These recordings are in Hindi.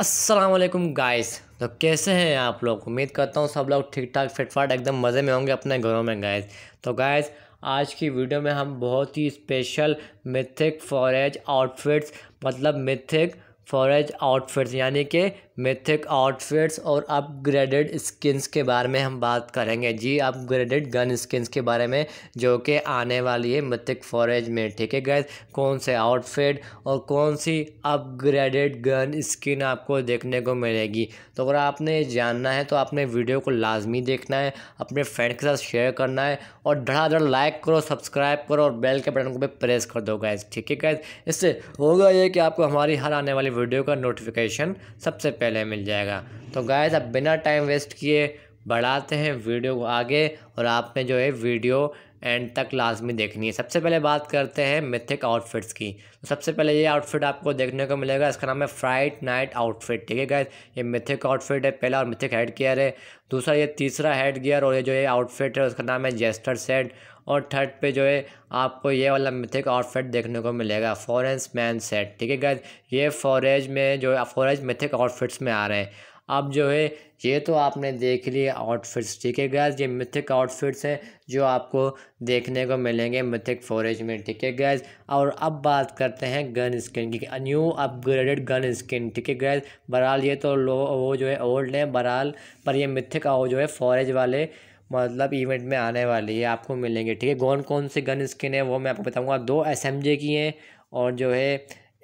वालेकुम गाइस तो कैसे हैं आप लोग उम्मीद करता हूँ सब लोग ठीक ठाक फिटफाट एकदम मज़े में होंगे अपने घरों में गाइस तो गाइस आज की वीडियो में हम बहुत ही स्पेशल मिथिक फॉरेज आउटफिट्स मतलब मिथिक फॉरेज आउटफिट्स यानी कि मिथिक आउटफिट्स और अपग्रेडेड स्किन्स के बारे में हम बात करेंगे जी अपग्रेडेड गन स्किन्स के बारे में जो कि आने वाली है मिथिक फॉरेज में ठीक है गैस कौन से आउटफिट और कौन सी अपग्रेडेड गन स्किन आपको देखने को मिलेगी तो अगर आपने जानना है तो आपने वीडियो को लाजमी देखना है अपने फ्रेंड के साथ शेयर करना है और धड़ाधड़ लाइक करो सब्सक्राइब करो और बेल के बटन को भी प्रेस कर दो गैस ठीक है गैस इससे होगा ये कि आपको हमारी हर आने वाली वीडियो का नोटिफिकेशन सबसे पहले पहले मिल जाएगा तो गायज अब बिना टाइम वेस्ट किए बढ़ाते हैं वीडियो को आगे और आपने जो है वीडियो एंड तक लाजमी देखनी है सबसे पहले बात करते हैं मिथिक आउटफिट्स की तो सबसे पहले ये आउटफिट आपको देखने को मिलेगा इसका नाम है फ्राइट नाइट आउटफिट ठीक है गैस ये मिथिक आउटफिट है पहला और मिथिक हेड गियर है दूसरा ये तीसरा हेड गियर और ये जो ये आउटफिट है उसका नाम है जेस्टर सेट और थर्ड पे जो है आपको ये वाला मिथिक आउटफिट देखने को मिलेगा फॉरेंस मैन सेट ठीक है गैस ये फॉरेज में जो फॉरेज मिथिक आउटफिट्स में आ रहे हैं अब जो है ये तो आपने देख लिए आउटफिट्स ठीक है गैस ये मिथिक आउटफिट्स हैं जो आपको देखने को मिलेंगे मिथिक फॉरेज में ठीक है गैस और अब बात करते हैं गन स्किन की न्यू अपग्रेडेड गन स्किन ठीक है गैस बहरहाल ये तो लो वो जो है ओल्ड है बहरहाल पर ये मिथिक वो जो है फॉरेज वाले मतलब इवेंट में आने वाली है आपको मिलेंगे ठीक है कौन कौन सी गन स्किन है वो मैं आपको बताऊँगा दो एस की हैं और जो है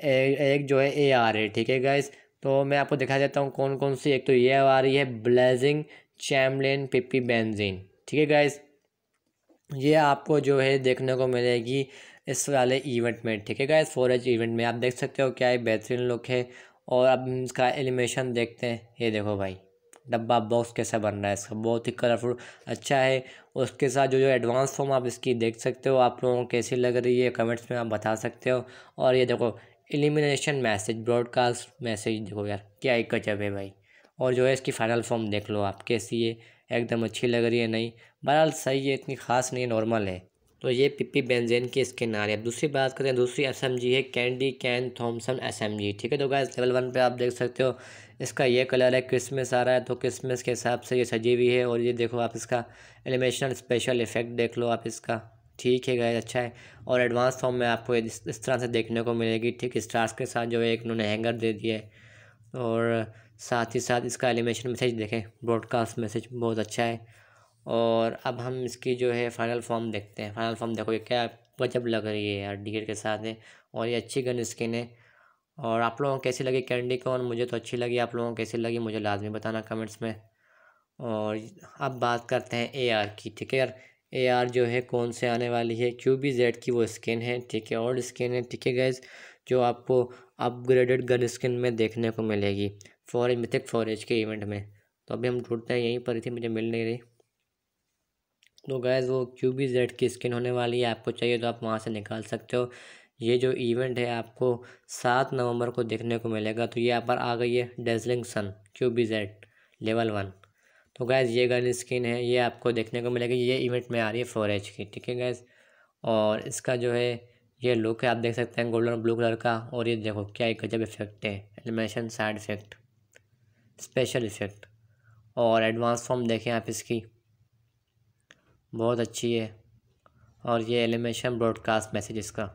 ए, एक जो है ए आर है ठीक है गैस तो मैं आपको दिखा देता हूँ कौन कौन सी एक तो ये आ रही है ब्लेजिंग चैमलिन पिपी बेंजीन ठीक है गाइज ये आपको जो है देखने को मिलेगी इस वाले इवेंट में ठीक है गाइज फोर इवेंट में आप देख सकते हो क्या बेहतरीन लुक है और अब इसका एलिमेशन देखते हैं ये देखो भाई डब्बा बॉक्स कैसा बन रहा है इसका बहुत ही कलरफुल अच्छा है उसके साथ जो जो एडवांस फॉर्म आप इसकी देख सकते हो आप लोगों को कैसी लग रही है कमेंट्स में आप बता सकते हो और ये देखो एलिमिनेशन मैसेज ब्रॉडकास्ट मैसेज देखो यार क्या एक गजब है भाई और जो है इसकी फ़ाइनल फॉर्म देख लो आप कैसी है एकदम अच्छी लग रही है नहीं बहरहाल सही है इतनी खास नहीं नॉर्मल है तो ये पिपी बेंजेन की स्किन आ रही है अब दूसरी बात करें दूसरी एस एम जी है candy cane Thompson S M G ठीक है तो गैस लेवल वन पे आप देख सकते हो इसका ये कलर है क्रिसमस आ रहा है तो क्रिसमस के हिसाब से ये सजी हुई है और ये देखो आप इसका एलिमेशनल स्पेशल इफेक्ट देख लो आप इसका ठीक है गैस अच्छा है और एडवांस फॉर्म में आपको इस, तरह से देखने को मिलेगी ठीक स्टार्स के साथ जो है एक उन्होंने हैंगर दे दिया है और साथ ही साथ इसका एलिमेशन मैसेज देखें ब्रॉडकास्ट मैसेज बहुत अच्छा है और अब हम इसकी जो है फाइनल फॉर्म देखते हैं फाइनल फॉर्म देखो ये क्या गजब लग रही है यार डिगेट के साथ है और ये अच्छी गन स्किन है और आप लोगों को कैसी लगी कैंडी कॉन मुझे तो अच्छी लगी आप लोगों को कैसी लगी मुझे लाजमी बताना कमेंट्स में और अब बात करते हैं ए आर की ठीक है यार ए आर जो है कौन से आने वाली है क्यू बी जेड की वो स्किन है ठीक है और स्किन है ठीक है गैस जो आपको अपग्रेडेड गन स्किन में देखने को मिलेगी फॉर मिथिक फॉर एज के इवेंट में तो अभी हम ढूंढते हैं यहीं पर थी मुझे मिल नहीं रही तो गैज़ वो क्यू बी जेड की स्किन होने वाली है आपको चाहिए तो आप वहाँ से निकाल सकते हो ये जो इवेंट है आपको सात नवंबर को देखने को मिलेगा तो ये यहाँ पर आ गई है dazzling sun Q B Z level one तो गैज़ ये गन स्किन है ये आपको देखने को मिलेगी ये इवेंट में आ रही है फोर एच की ठीक है गैज़ और इसका जो है ये लुक है आप देख सकते हैं गोल्डन और ब्लू कलर का और ये देखो क्या एक गजब इफेक्ट है animation side effect special effect और एडवांस फॉर्म देखें आप इसकी बहुत अच्छी है और ये एलिमेशन ब्रॉडकास्ट मैसेज इसका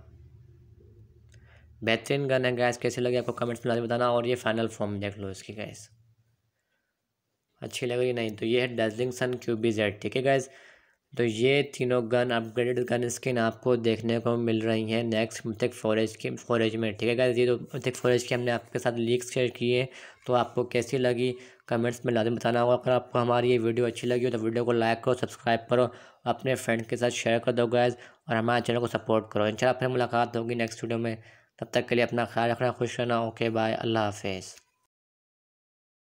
बेहतरीन गन है गैस कैसे लगे आपको कमेंट्स में बताना और ये फाइनल फॉर्म देख लो इसकी गैस अच्छी लग रही नहीं तो ये है dazzling sun Q B Z ठीक है गैज़ तो ये तीनों गन अपग्रेडेड गन स्किन आपको देखने को मिल रही हैं नेक्स्ट मिथिक फॉरेज की फॉरेज में ठीक है गैस ये तो मुथिक फॉरेज की हमने आपके साथ लीक शेयर किए तो आपको कैसी लगी कमेंट्स में लाजम बताना होगा अगर आपको हमारी ये वीडियो अच्छी लगी हो तो वीडियो को लाइक करो सब्सक्राइब करो अपने फ्रेंड के साथ शेयर कर दो गैस और हमारे चैनल को सपोर्ट करो इन फिर मुलाकात होगी नेक्स्ट वीडियो में तब तक के लिए अपना ख्याल रखना खुश रहना ओके बाय अल्लाह हाफिज़